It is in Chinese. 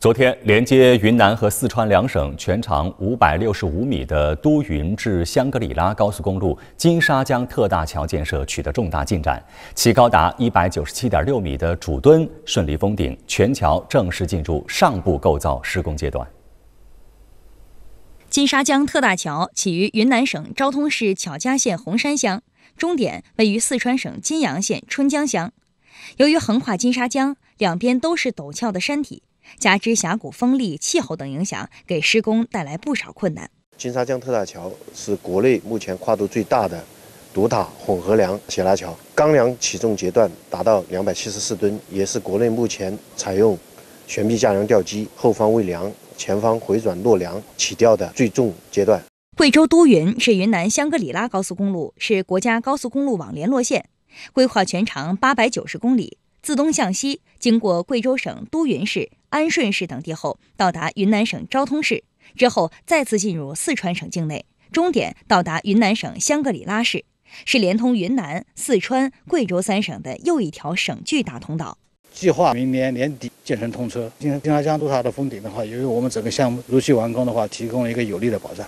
昨天，连接云南和四川两省、全长五百六十五米的都匀至香格里拉高速公路金沙江特大桥建设取得重大进展，其高达一百九十七点六米的主墩顺利封顶，全桥正式进入上部构造施工阶段。金沙江特大桥起于云南省昭通市巧家县红山乡，终点位于四川省金阳县春江乡。由于横跨金沙江，两边都是陡峭的山体，加之峡谷风力、气候等影响，给施工带来不少困难。金沙江特大桥是国内目前跨度最大的独塔混合梁斜拉桥，钢梁起重阶段达到两百七十四吨，也是国内目前采用悬臂架梁吊机，后方未梁，前方回转落梁起吊的最重阶段。贵州都匀是云南香格里拉高速公路，是国家高速公路网联络线。规划全长八百九十公里，自东向西经过贵州省都匀市、安顺市等地后，到达云南省昭通市，之后再次进入四川省境内，终点到达云南省香格里拉市，是连通云南、四川、贵州三省的又一条省巨大通道。计划明年年底建成通车。金沙江督察的封顶的话，为我们整个项目如期完工的话，提供一个有力的保障。